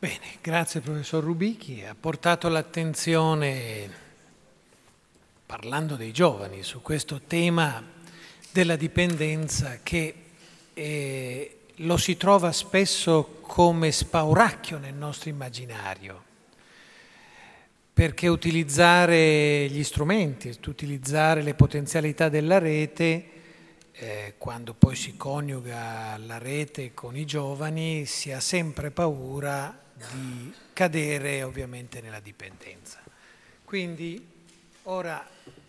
Bene, grazie professor Rubichi, ha portato l'attenzione, parlando dei giovani, su questo tema della dipendenza che eh, lo si trova spesso come spauracchio nel nostro immaginario, perché utilizzare gli strumenti, utilizzare le potenzialità della rete, eh, quando poi si coniuga la rete con i giovani, si ha sempre paura di cadere ovviamente nella dipendenza. Quindi ora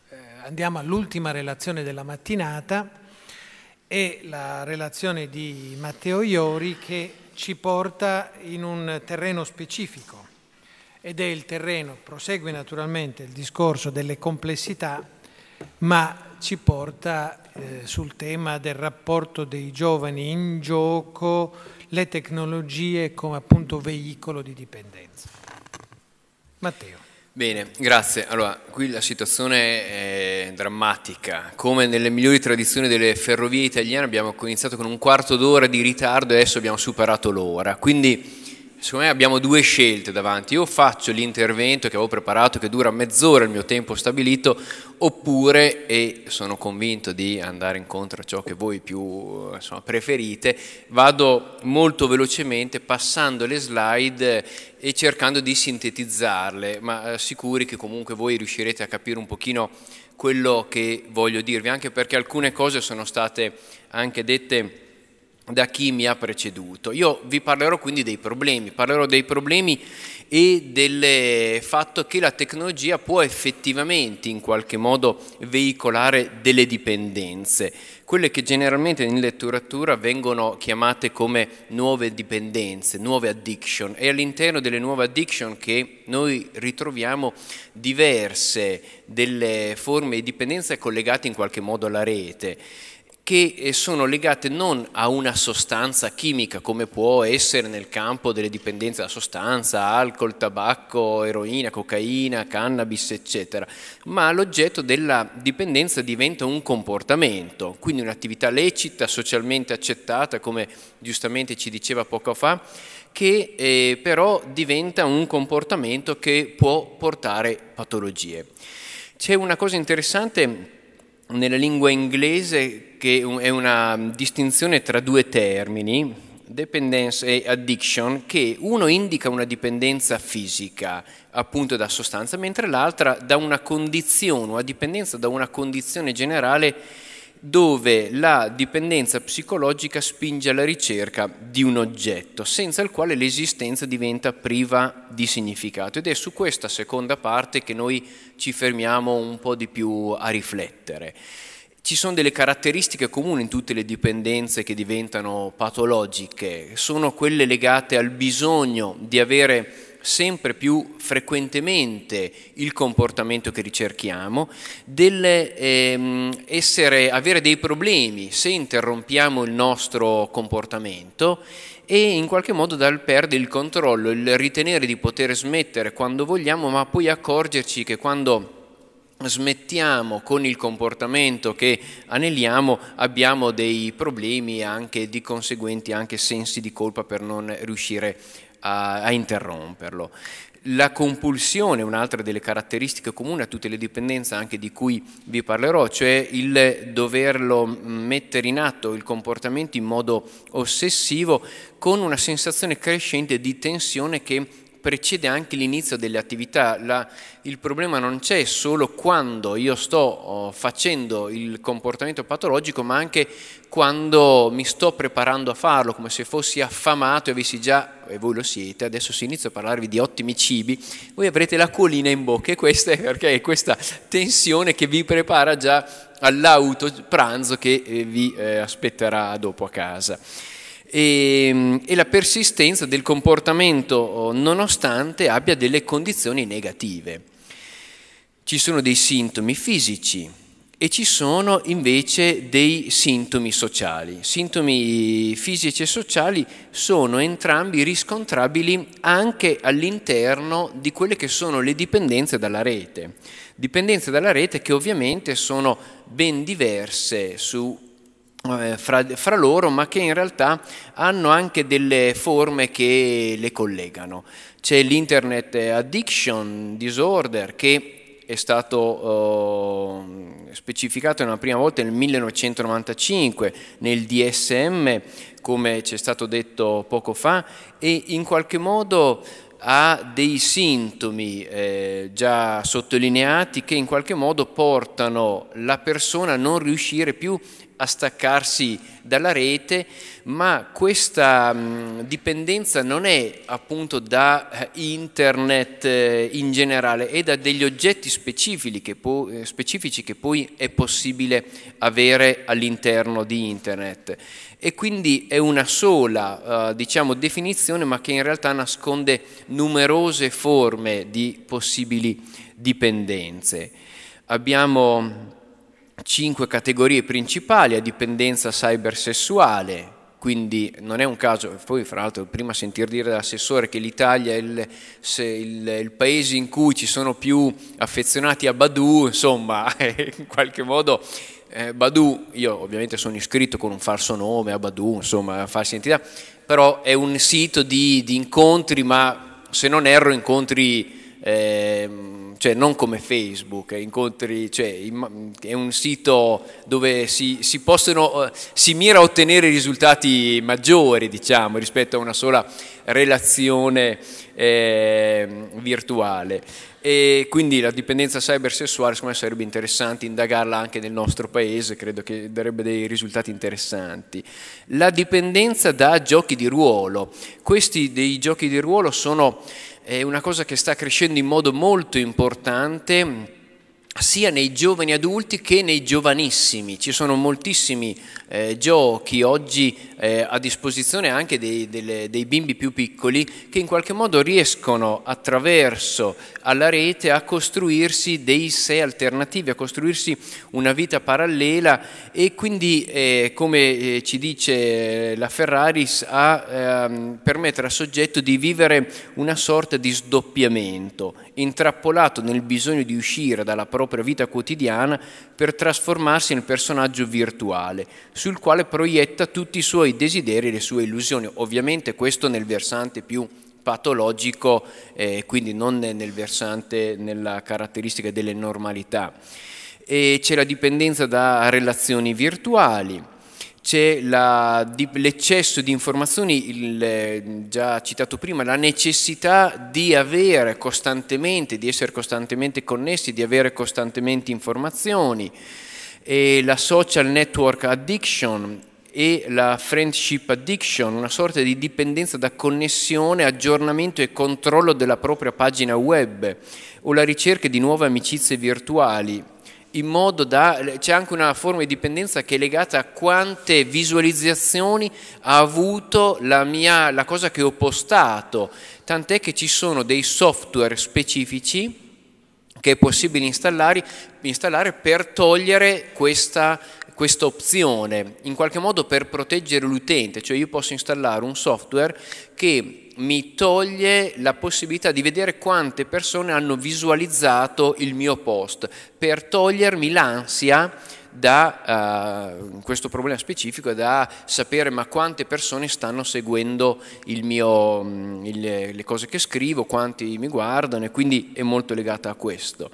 eh, andiamo all'ultima relazione della mattinata, è la relazione di Matteo Iori che ci porta in un terreno specifico ed è il terreno, prosegue naturalmente il discorso delle complessità, ma ci porta eh, sul tema del rapporto dei giovani in gioco, le tecnologie come appunto veicolo di dipendenza. Matteo. Bene, grazie. Allora, qui la situazione è drammatica. Come nelle migliori tradizioni delle ferrovie italiane abbiamo iniziato con un quarto d'ora di ritardo e adesso abbiamo superato l'ora. Quindi, secondo me abbiamo due scelte davanti. Io faccio l'intervento che avevo preparato che dura mezz'ora il mio tempo stabilito oppure, e sono convinto di andare incontro a ciò che voi più insomma, preferite, vado molto velocemente passando le slide eh, e cercando di sintetizzarle, ma eh, sicuri che comunque voi riuscirete a capire un pochino quello che voglio dirvi, anche perché alcune cose sono state anche dette da chi mi ha preceduto. Io vi parlerò quindi dei problemi, parlerò dei problemi e del fatto che la tecnologia può effettivamente in qualche modo veicolare delle dipendenze, quelle che generalmente in letteratura vengono chiamate come nuove dipendenze, nuove addiction È all'interno delle nuove addiction che noi ritroviamo diverse delle forme di dipendenza collegate in qualche modo alla rete che eh, sono legate non a una sostanza chimica come può essere nel campo delle dipendenze da sostanza, alcol, tabacco, eroina, cocaina, cannabis, eccetera, ma l'oggetto della dipendenza diventa un comportamento, quindi un'attività lecita, socialmente accettata, come giustamente ci diceva poco fa, che eh, però diventa un comportamento che può portare patologie. C'è una cosa interessante nella lingua inglese che è una distinzione tra due termini, dependence e addiction, che uno indica una dipendenza fisica, appunto da sostanza, mentre l'altra da una condizione, una dipendenza da una condizione generale dove la dipendenza psicologica spinge alla ricerca di un oggetto, senza il quale l'esistenza diventa priva di significato. Ed è su questa seconda parte che noi ci fermiamo un po' di più a riflettere ci sono delle caratteristiche comuni in tutte le dipendenze che diventano patologiche, sono quelle legate al bisogno di avere sempre più frequentemente il comportamento che ricerchiamo, del ehm, essere, avere dei problemi se interrompiamo il nostro comportamento e in qualche modo dal perdere il controllo, il ritenere di poter smettere quando vogliamo, ma poi accorgerci che quando smettiamo con il comportamento che aneliamo, abbiamo dei problemi anche di conseguenti anche sensi di colpa per non riuscire a, a interromperlo. La compulsione è un'altra delle caratteristiche comuni a tutte le dipendenze anche di cui vi parlerò, cioè il doverlo mettere in atto il comportamento in modo ossessivo con una sensazione crescente di tensione che precede anche l'inizio delle attività. La, il problema non c'è solo quando io sto oh, facendo il comportamento patologico, ma anche quando mi sto preparando a farlo, come se fossi affamato e avessi già, e voi lo siete, adesso si inizia a parlarvi di ottimi cibi, voi avrete l'acquolina in bocca e questa è perché è questa tensione che vi prepara già all'auto pranzo che eh, vi eh, aspetterà dopo a casa e, ehm, e la persistenza del comportamento oh, nonostante abbia delle condizioni negative. Ci sono dei sintomi fisici, e ci sono invece dei sintomi sociali. Sintomi fisici e sociali sono entrambi riscontrabili anche all'interno di quelle che sono le dipendenze dalla rete. Dipendenze dalla rete che ovviamente sono ben diverse su eh, fra, fra, loro, ma che in realtà hanno anche delle forme che le collegano. C'è l'internet addiction disorder che è stato eh, specificato una prima volta nel 1995 nel DSM, come ci è stato detto poco fa, e in qualche modo ha dei sintomi eh, già sottolineati che in qualche modo portano la persona a non riuscire più a staccarsi dalla rete, ma questa mh, mm, dipendenza non è appunto da eh, internet eh, in generale, è da degli oggetti specifici che, eh, specifici che poi è possibile avere all'interno di internet e quindi è una sola eh, diciamo, definizione ma che in realtà nasconde numerose forme di possibili dipendenze. Abbiamo cinque categorie principali a dipendenza cybersessuale, quindi non è un caso, poi fra l'altro prima sentire dire dall'assessore che l'Italia è il, il, il, paese in cui ci sono più affezionati a Badu, insomma, in qualche modo eh, Badu, io ovviamente sono iscritto con un falso nome a Badu, insomma, falsa identità, però è un sito di, di incontri, ma se non erro incontri, eh, cioè non come Facebook, eh, incontri, cioè, è un sito dove si, si, possono, eh, si mira a ottenere risultati maggiori, diciamo, rispetto a una sola relazione eh, virtuale. E quindi la dipendenza cybersessuale secondo me sarebbe interessante indagarla anche nel nostro paese, credo che darebbe dei risultati interessanti. La dipendenza da giochi di ruolo, questi dei giochi di ruolo sono eh, una cosa che sta crescendo in modo molto importante sia nei giovani adulti che nei giovanissimi. Ci sono moltissimi eh, giochi oggi eh, a disposizione anche dei, delle, dei, bimbi più piccoli che in qualche modo riescono attraverso alla rete a costruirsi dei sé alternativi, a costruirsi una vita parallela e quindi, eh, come eh, ci dice eh, la Ferraris, a ehm, permettere al soggetto di vivere una sorta di sdoppiamento, intrappolato nel bisogno di uscire dalla propria propria vita quotidiana per trasformarsi nel personaggio virtuale, sul quale proietta tutti i suoi desideri e le sue illusioni. Ovviamente questo nel versante più patologico, eh, quindi non nel versante, nella caratteristica delle normalità. E c'è la dipendenza da relazioni virtuali c'è l'eccesso di informazioni, il, eh, già citato prima, la necessità di avere costantemente, di essere costantemente connessi, di avere costantemente informazioni, e la social network addiction e la friendship addiction, una sorta di dipendenza da connessione, aggiornamento e controllo della propria pagina web o la ricerca di nuove amicizie virtuali in modo da... c'è anche una forma di dipendenza che è legata a quante visualizzazioni ha avuto la, mia, la cosa che ho postato, tant'è che ci sono dei software specifici che è possibile installare, installare per togliere questa, questa opzione, in qualche modo per proteggere l'utente, cioè io posso installare un software che mi toglie la possibilità di vedere quante persone hanno visualizzato il mio post per togliermi l'ansia da uh, questo problema specifico da sapere ma quante persone stanno seguendo mio, mm, il, le cose che scrivo, quanti mi guardano e quindi è molto legata a questo.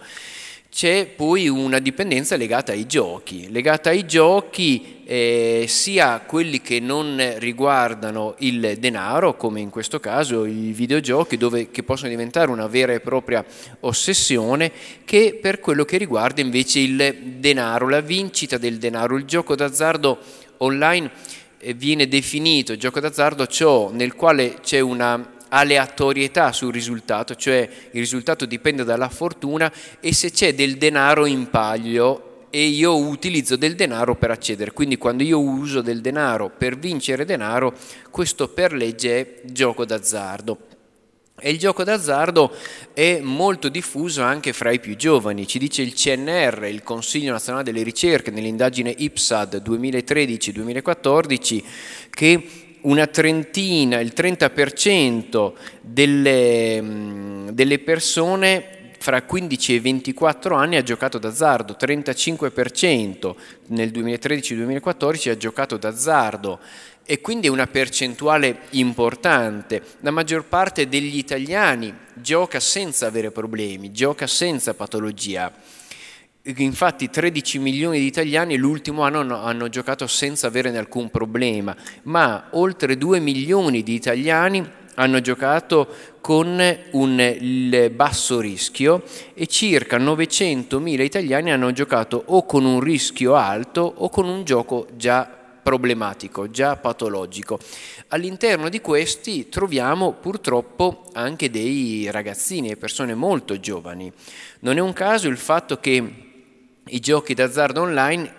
C'è poi una dipendenza legata ai giochi, legata ai giochi eh, sia quelli che non riguardano il denaro, come in questo caso i videogiochi, dove, che possono diventare una vera e propria ossessione, che per quello che riguarda invece il denaro, la vincita del denaro. Il gioco d'azzardo online eh, viene definito gioco d'azzardo ciò nel quale c'è una aleatorietà sul risultato, cioè il risultato dipende dalla fortuna e se c'è del denaro in paglio e io utilizzo del denaro per accedere. Quindi quando io uso del denaro per vincere denaro, questo per legge è gioco d'azzardo. E il gioco d'azzardo è molto diffuso anche fra i più giovani, ci dice il CNR, il Consiglio Nazionale delle Ricerche, nell'indagine IPSAD 2013-2014, che una trentina, il 30% delle, mm, delle persone fra 15 e 24 anni ha giocato d'azzardo, 35% nel 2013-2014 ha giocato d'azzardo e quindi è una percentuale importante. La maggior parte degli italiani gioca senza avere problemi, gioca senza patologia. Infatti 13 milioni di italiani l'ultimo anno hanno giocato senza avere alcun problema, ma oltre 2 milioni di italiani hanno giocato con un basso rischio e circa 900 mila italiani hanno giocato o con un rischio alto o con un gioco già problematico, già patologico. All'interno di questi troviamo purtroppo anche dei ragazzini e persone molto giovani. Non è un caso il fatto che i giochi d'azzardo online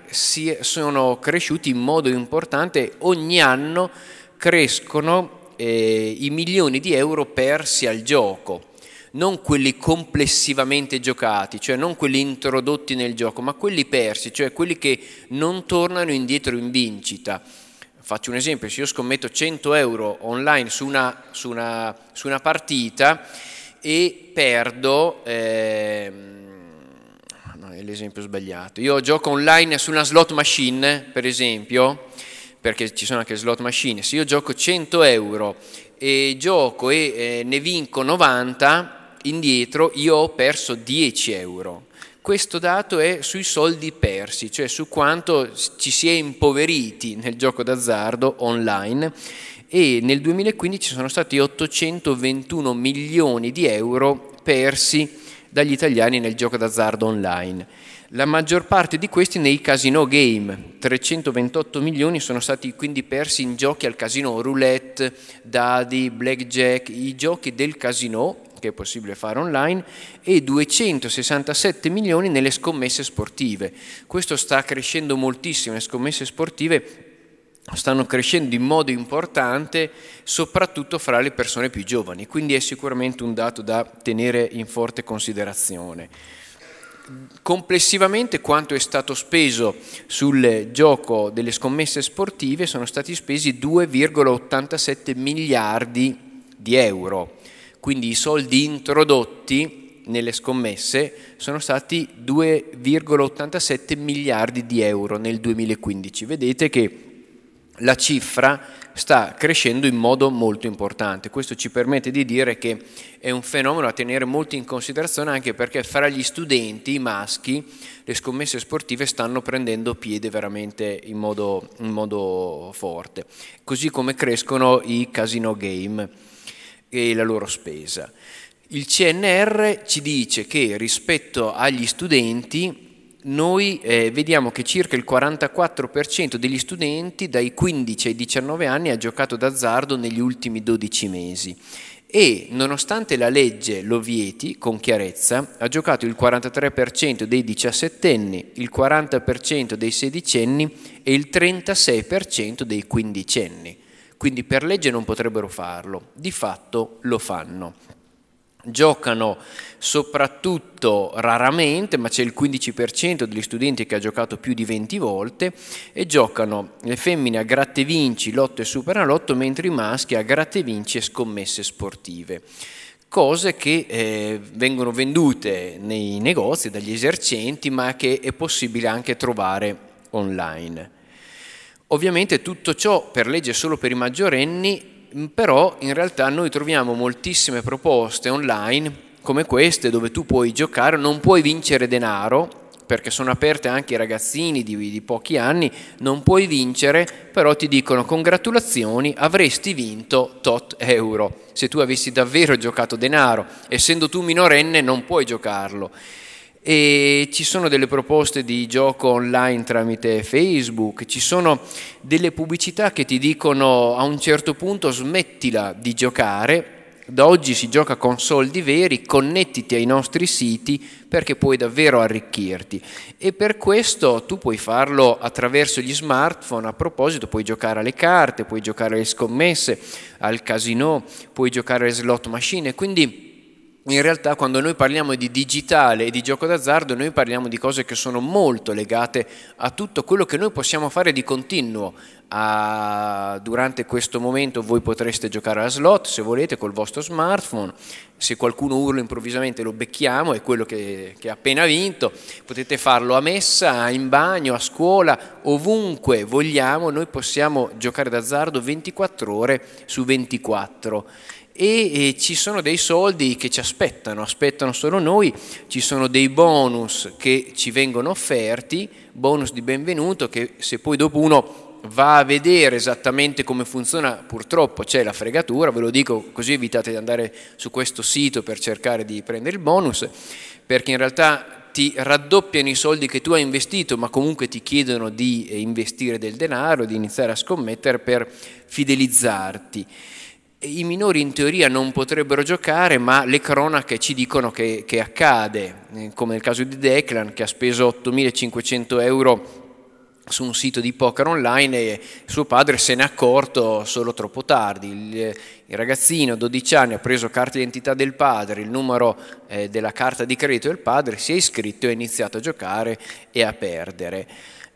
sono cresciuti in modo importante, ogni anno crescono eh, i milioni di euro persi al gioco, non quelli complessivamente giocati, cioè non quelli introdotti nel gioco, ma quelli persi, cioè quelli che non tornano indietro in vincita. Faccio un esempio, se io scommetto 100 euro online su una, su una, su una partita e perdo... Eh, è l'esempio sbagliato. Io gioco online su una slot machine, per esempio, perché ci sono anche slot machine, se io gioco 100 euro e gioco e eh, ne vinco 90 indietro, io ho perso 10 euro. Questo dato è sui soldi persi, cioè su quanto ci si è impoveriti nel gioco d'azzardo online e nel 2015 sono stati 821 milioni di euro persi dagli italiani nel gioco d'azzardo online. La maggior parte di questi nei casino game, 328 milioni sono stati quindi persi in giochi al casino, roulette, dadi, blackjack, i giochi del casino che è possibile fare online, e 267 milioni nelle scommesse sportive. Questo sta crescendo moltissimo, le scommesse sportive stanno crescendo in modo importante soprattutto fra le persone più giovani, quindi è sicuramente un dato da tenere in forte considerazione. Complessivamente quanto è stato speso sul gioco delle scommesse sportive sono stati spesi 2,87 miliardi di euro, quindi i soldi introdotti nelle scommesse sono stati 2,87 miliardi di euro nel 2015. Vedete che la cifra sta crescendo in modo molto importante. Questo ci permette di dire che è un fenomeno da tenere molto in considerazione anche perché fra gli studenti, i maschi, le scommesse sportive stanno prendendo piede veramente in modo, in modo forte, così come crescono i casino game e la loro spesa. Il CNR ci dice che rispetto agli studenti noi eh, vediamo che circa il 44% degli studenti dai 15 ai 19 anni ha giocato d'azzardo negli ultimi 12 mesi e nonostante la legge lo vieti con chiarezza, ha giocato il 43% dei 17 anni, il 40% dei 16enni e il 36% dei 15enni. Quindi per legge non potrebbero farlo, di fatto lo fanno giocano soprattutto raramente, ma c'è il 15% degli studenti che ha giocato più di 20 volte e giocano le femmine a gratte vinci, lotto e superalotto, mentre i maschi a gratte vinci e scommesse sportive. Cose che eh, vengono vendute nei negozi dagli esercenti, ma che è possibile anche trovare online. Ovviamente tutto ciò per legge solo per i maggiorenni Mm, però in realtà noi troviamo moltissime proposte online come queste dove tu puoi giocare, non puoi vincere denaro perché sono aperte anche ai ragazzini di, di, pochi anni, non puoi vincere, però ti dicono congratulazioni, avresti vinto tot euro. Se tu avessi davvero giocato denaro, essendo tu minorenne non puoi giocarlo e ci sono delle proposte di gioco online tramite Facebook, ci sono delle pubblicità che ti dicono a un certo punto smettila di giocare, da oggi si gioca con soldi veri, connettiti ai nostri siti perché puoi davvero arricchirti e per questo tu puoi farlo attraverso gli smartphone, a proposito puoi giocare alle carte, puoi giocare alle scommesse, al casino, puoi giocare alle slot machine, quindi in realtà quando noi parliamo di digitale e di gioco d'azzardo noi parliamo di cose che sono molto legate a tutto quello che noi possiamo fare di continuo. A, durante questo momento voi potreste giocare a slot se volete col vostro smartphone, se qualcuno urla improvvisamente lo becchiamo, è quello che, che ha appena vinto, potete farlo a messa, in bagno, a scuola, ovunque vogliamo, noi possiamo giocare d'azzardo 24 ore su 24 e, e, ci sono dei soldi che ci aspettano, aspettano solo noi, ci sono dei bonus che ci vengono offerti, bonus di benvenuto che se poi dopo uno va a vedere esattamente come funziona, purtroppo c'è la fregatura, ve lo dico così evitate di andare su questo sito per cercare di prendere il bonus, perché in realtà ti raddoppiano i soldi che tu hai investito, ma comunque ti chiedono di eh, investire del denaro, di iniziare a scommettere per fidelizzarti i minori in teoria non potrebbero giocare, ma le cronache ci dicono che, che accade, eh, come nel caso di Declan che ha speso 8.500 euro su un sito di poker online e suo padre se n'è accorto solo troppo tardi. Il, il ragazzino, 12 anni, ha preso carta d'identità del padre, il numero eh, della carta di credito del padre, si è iscritto, e ha iniziato a giocare e a perdere.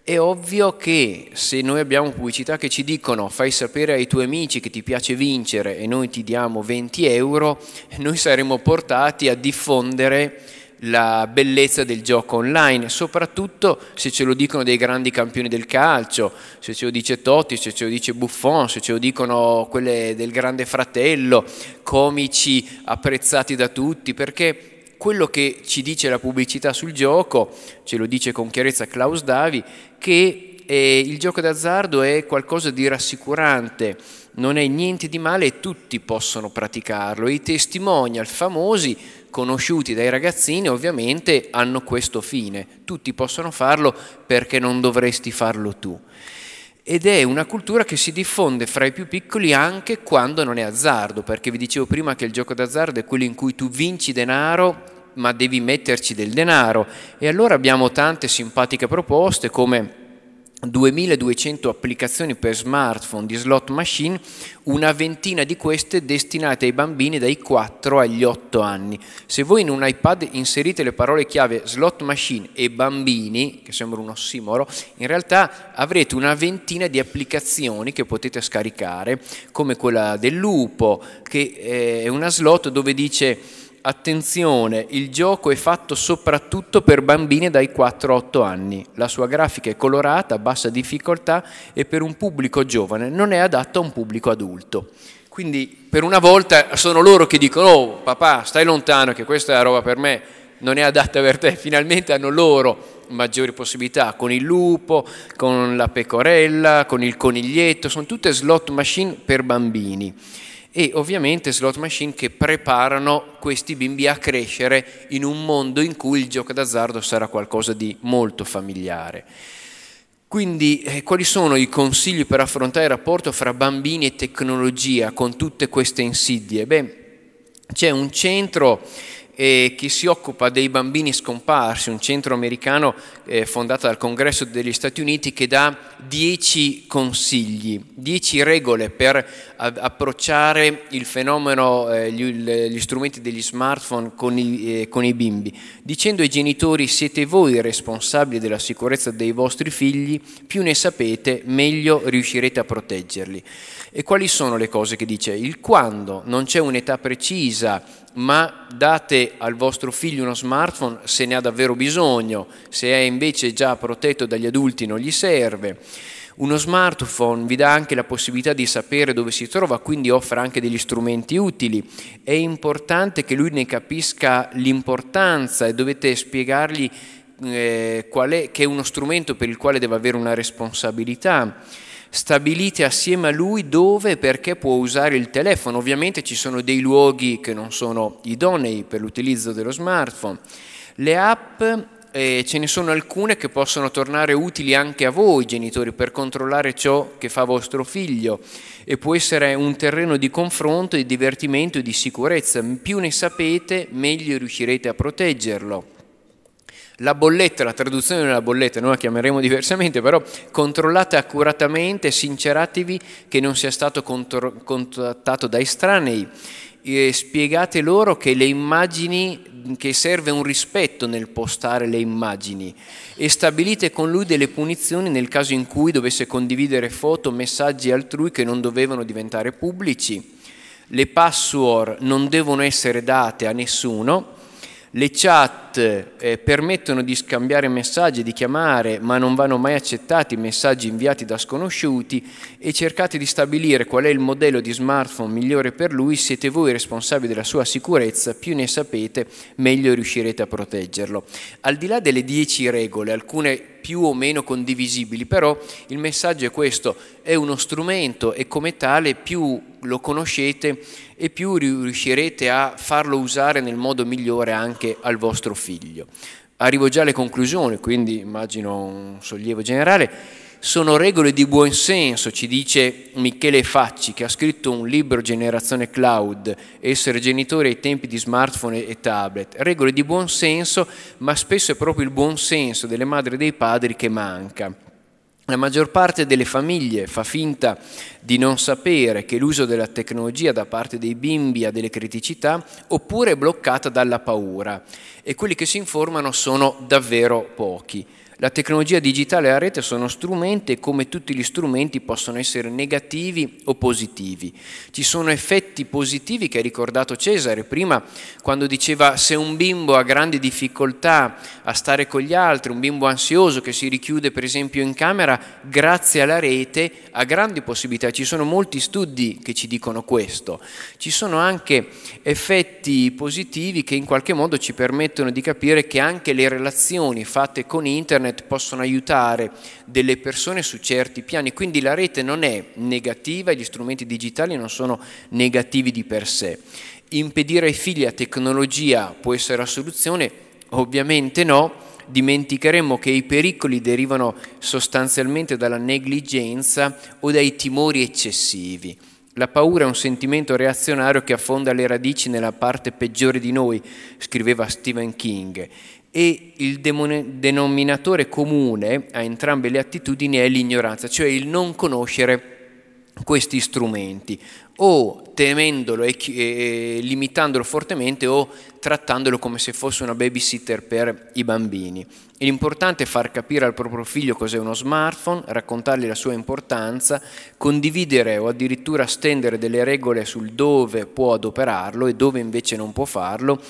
È ovvio che se noi abbiamo pubblicità che ci dicono fai sapere ai tuoi amici che ti piace vincere e noi ti diamo 20 euro, noi saremo portati a diffondere la bellezza del gioco online, soprattutto se ce lo dicono dei grandi campioni del calcio, se ce lo dice Totti, se ce lo dice Buffon, se ce lo dicono quelle del grande fratello, comici apprezzati da tutti, perché quello che ci dice la pubblicità sul gioco, ce lo dice con chiarezza Klaus Davi, che eh, il gioco d'azzardo è qualcosa di rassicurante, non è niente di male e tutti possono praticarlo. I testimonial famosi, conosciuti dai ragazzini, ovviamente hanno questo fine. Tutti possono farlo perché non dovresti farlo tu ed è una cultura che si diffonde fra i più piccoli anche quando non è azzardo, perché vi dicevo prima che il gioco d'azzardo è quello in cui tu vinci denaro ma devi metterci del denaro e allora abbiamo tante simpatiche proposte come 2200 applicazioni per smartphone di slot machine, una ventina di queste destinate ai bambini dai 4 agli 8 anni. Se voi in un iPad inserite le parole chiave slot machine e bambini, che sembra un ossimoro, in realtà avrete una ventina di applicazioni che potete scaricare, come quella del lupo, che eh, è una slot dove dice Attenzione, il gioco è fatto soprattutto per bambini dai 4-8 anni. La sua grafica è colorata, bassa difficoltà e per un pubblico giovane, non è adatto a un pubblico adulto. Quindi per una volta sono loro che dicono "Oh, papà, stai lontano che questa è la roba per me, non è adatta per te". Finalmente hanno loro maggiori possibilità con il lupo, con la pecorella, con il coniglietto, sono tutte slot machine per bambini e ovviamente slot machine che preparano questi bimbi a crescere in un mondo in cui il gioco d'azzardo sarà qualcosa di molto familiare. Quindi eh, quali sono i consigli per affrontare il rapporto fra bambini e tecnologia con tutte queste insidie? Beh, c'è un centro eh, che si occupa dei bambini scomparsi, un centro americano eh, fondato dal Congresso degli Stati Uniti che dà dieci consigli, dieci regole per a- approcciare il fenomeno, eh, gli, gli, strumenti degli smartphone con i, eh, con i bimbi, dicendo ai genitori siete voi responsabili della sicurezza dei vostri figli, più ne sapete meglio riuscirete a proteggerli. E quali sono le cose che dice? Il quando, non c'è un'età precisa, ma date al vostro figlio uno smartphone se ne ha davvero bisogno, se è invece già protetto dagli adulti non gli serve. Uno smartphone vi dà anche la possibilità di sapere dove si trova, quindi offre anche degli strumenti utili. È importante che lui ne capisca l'importanza e dovete spiegargli eh, è, che è uno strumento per il quale deve avere una responsabilità stabilite assieme a lui dove e perché può usare il telefono. Ovviamente ci sono dei luoghi che non sono idonei per l'utilizzo dello smartphone. Le app eh, ce ne sono alcune che possono tornare utili anche a voi genitori per controllare ciò che fa vostro figlio e può essere un terreno di confronto, di divertimento e di sicurezza. Più ne sapete, meglio riuscirete a proteggerlo la bolletta, la traduzione della bolletta, noi la chiameremo diversamente, però controllate accuratamente, sinceratevi che non sia stato contro- contattato da estranei, e spiegate loro che le immagini, che serve un rispetto nel postare le immagini e stabilite con lui delle punizioni nel caso in cui dovesse condividere foto, messaggi altrui che non dovevano diventare pubblici. Le password non devono essere date a nessuno le chat eh, permettono di scambiare messaggi, di chiamare, ma non vanno mai accettati messaggi inviati da sconosciuti e cercate di stabilire qual è il modello di smartphone migliore per lui, siete voi responsabili della sua sicurezza, più ne sapete, meglio riuscirete a proteggerlo. Al di là delle 10 regole, alcune più o meno condivisibili, però il messaggio è questo, è uno strumento e come tale più lo conoscete e più riuscirete a farlo usare nel modo migliore anche al vostro figlio. Arrivo già alle conclusioni, quindi immagino un sollievo generale. Sono regole di buon senso, ci dice Michele Facci, che ha scritto un libro Generazione Cloud, essere genitori ai tempi di smartphone e tablet. Regole di buon senso, ma spesso è proprio il buon senso delle madri e dei padri che manca la maggior parte delle famiglie fa finta di non sapere che l'uso della tecnologia da parte dei bimbi ha delle criticità oppure è bloccata dalla paura e quelli che si informano sono davvero pochi. La tecnologia digitale e la rete sono strumenti e come tutti gli strumenti possono essere negativi o positivi. Ci sono effetti positivi che ha ricordato Cesare prima quando diceva se un bimbo ha grandi difficoltà a stare con gli altri, un bimbo ansioso che si richiude per esempio in camera, grazie alla rete ha grandi possibilità. Ci sono molti studi che ci dicono questo. Ci sono anche effetti positivi che in qualche modo ci permettono di capire che anche le relazioni fatte con internet internet possono aiutare delle persone su certi piani, quindi la rete non è negativa e gli strumenti digitali non sono negativi di per sé. Impedire ai figli la tecnologia può essere la soluzione? Ovviamente no, dimenticheremo che i pericoli derivano sostanzialmente dalla negligenza o dai timori eccessivi. La paura è un sentimento reazionario che affonda le radici nella parte peggiore di noi, scriveva Stephen King, e il denominatore comune a entrambe le attitudini è l'ignoranza, cioè il non conoscere questi strumenti, o temendolo e, e limitandolo fortemente o trattandolo come se fosse una babysitter per i bambini. l'importante è far capire al proprio figlio cos'è uno smartphone, raccontargli la sua importanza, condividere o addirittura stendere delle regole sul dove può adoperarlo e dove invece non può farlo,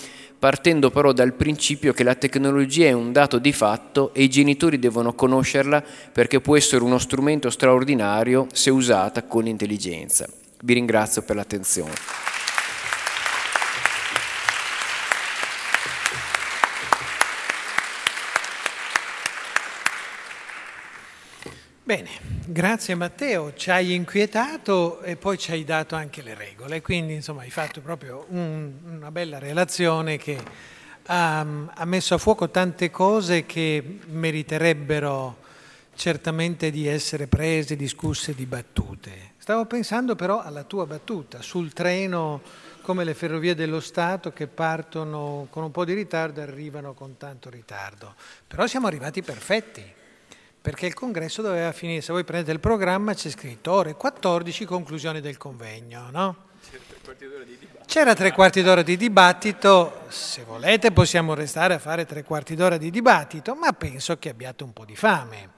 partendo però dal principio che la tecnologia è un dato di fatto e i genitori devono conoscerla perché può essere uno strumento straordinario se usata con intelligenza. Vi ringrazio per l'attenzione. Bene, grazie Matteo, ci hai inquietato e poi ci hai dato anche le regole, quindi insomma hai fatto proprio un, una bella relazione che ha, um, ha, messo a fuoco tante cose che meriterebbero certamente di essere prese, discusse, dibattute. Stavo pensando però alla tua battuta sul treno come le ferrovie dello Stato che partono con un po' di ritardo e arrivano con tanto ritardo, però siamo arrivati perfetti perché il congresso doveva finire, se voi prendete il programma c'è scritto ore 14 conclusione del convegno, no? C'era tre quarti d'ora di dibattito, se volete possiamo restare a fare tre quarti d'ora di dibattito, ma penso che abbiate un po' di fame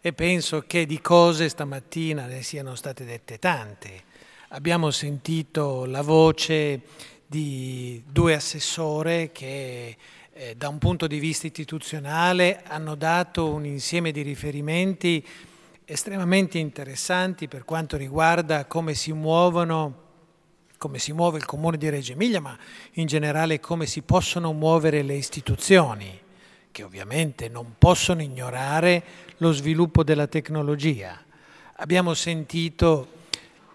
e penso che di cose stamattina ne siano state dette tante. Abbiamo sentito la voce di due assessore che eh, da un punto di vista istituzionale hanno dato un insieme di riferimenti estremamente interessanti per quanto riguarda come si muovono come si muove il comune di Reggio Emilia, ma in generale come si possono muovere le istituzioni, che ovviamente non possono ignorare lo sviluppo della tecnologia. Abbiamo sentito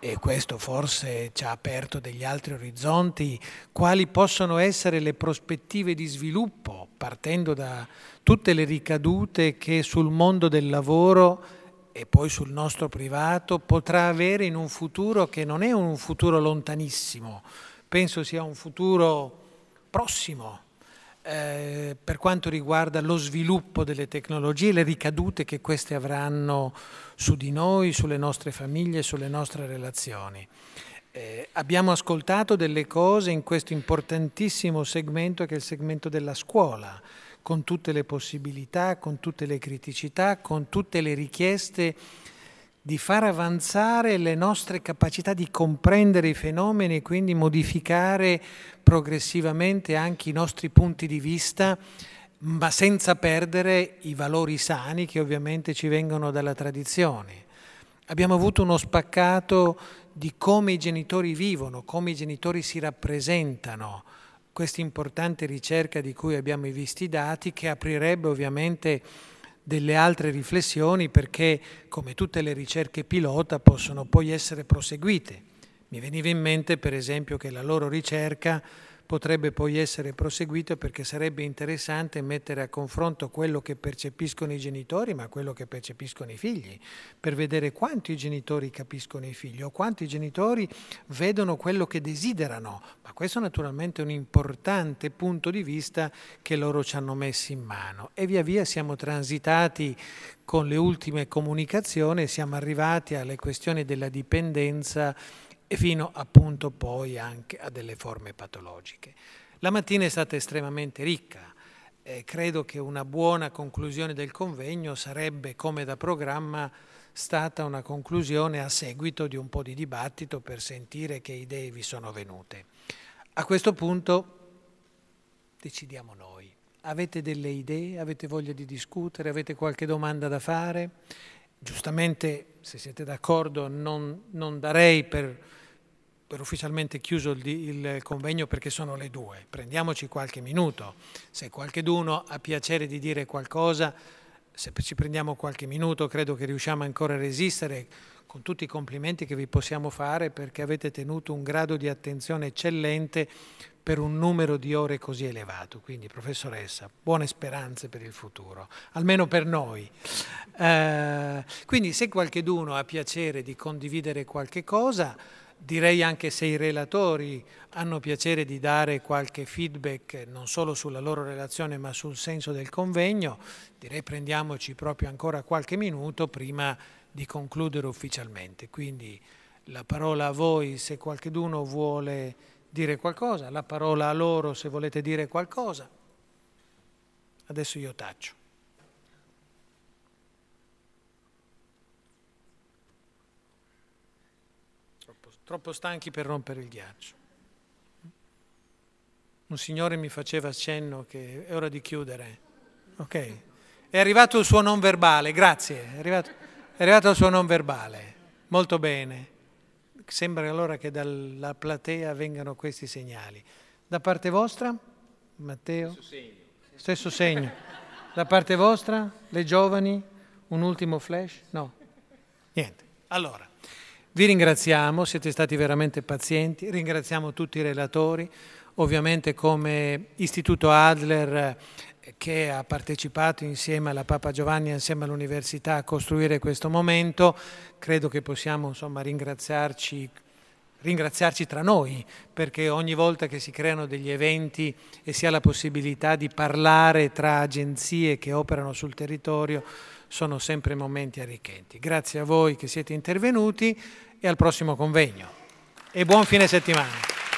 e questo forse ci ha aperto degli altri orizzonti, quali possono essere le prospettive di sviluppo, partendo da tutte le ricadute che sul mondo del lavoro e poi sul nostro privato potrà avere in un futuro che non è un futuro lontanissimo, penso sia un futuro prossimo eh, per quanto riguarda lo sviluppo delle tecnologie le ricadute che queste avranno su di noi, sulle nostre famiglie, sulle nostre relazioni. Eh, abbiamo ascoltato delle cose in questo importantissimo segmento che è il segmento della scuola, con tutte le possibilità, con tutte le criticità, con tutte le richieste di far avanzare le nostre capacità di comprendere i fenomeni e quindi modificare progressivamente anche i nostri punti di vista, ma senza perdere i valori sani che ovviamente ci vengono dalla tradizione. Abbiamo avuto uno spaccato di come i genitori vivono, come i genitori si rappresentano. Questa importante ricerca di cui abbiamo visto i dati che aprirebbe ovviamente delle altre riflessioni perché, come tutte le ricerche pilota, possono poi essere proseguite. Mi veniva in mente, per esempio, che la loro ricerca potrebbe poi essere proseguito perché sarebbe interessante mettere a confronto quello che percepiscono i genitori ma quello che percepiscono i figli, per vedere quanto i genitori capiscono i figli o quanto i genitori vedono quello che desiderano, ma questo naturalmente è un importante punto di vista che loro ci hanno messo in mano e via via siamo transitati con le ultime comunicazioni, siamo arrivati alle questioni della dipendenza e fino appunto poi anche a delle forme patologiche. La mattina è stata estremamente ricca. Eh, credo che una buona conclusione del convegno sarebbe, come da programma, stata una conclusione a seguito di un po' di dibattito per sentire che idee vi sono venute. A questo punto decidiamo noi. Avete delle idee? Avete voglia di discutere? Avete qualche domanda da fare? Giustamente, se siete d'accordo, non, non darei per per ufficialmente chiuso il, il, convegno perché sono le due, prendiamoci qualche minuto, se qualcheduno ha piacere di dire qualcosa, se ci prendiamo qualche minuto credo che riusciamo ancora a resistere con tutti i complimenti che vi possiamo fare perché avete tenuto un grado di attenzione eccellente per un numero di ore così elevato. Quindi, professoressa, buone speranze per il futuro, almeno per noi. Eh, quindi, se qualcheduno ha piacere di condividere qualche cosa, Direi anche se i relatori hanno piacere di dare qualche feedback non solo sulla loro relazione ma sul senso del convegno, direi prendiamoci proprio ancora qualche minuto prima di concludere ufficialmente. Quindi la parola a voi se qualcuno vuole dire qualcosa, la parola a loro se volete dire qualcosa. Adesso io taccio. troppo stanchi per rompere il ghiaccio. Un signore mi faceva accenno che è ora di chiudere. Ok? È arrivato il suo non verbale, grazie. È arrivato, è arrivato il suo non verbale. Molto bene. Sembra allora che dalla platea vengano questi segnali. Da parte vostra, Matteo? Stesso segno. Stesso segno. Da parte vostra, le giovani, un ultimo flash? No. Niente. Allora, vi ringraziamo, siete stati veramente pazienti, ringraziamo tutti i relatori, ovviamente come Istituto Adler eh, che ha partecipato insieme alla Papa Giovanni, insieme all'Università a costruire questo momento, credo che possiamo insomma, ringraziarci, ringraziarci tra noi, perché ogni volta che si creano degli eventi e si ha la possibilità di parlare tra agenzie che operano sul territorio, sono sempre momenti arricchenti. Grazie a voi che siete intervenuti e al prossimo convegno. E buon fine settimana.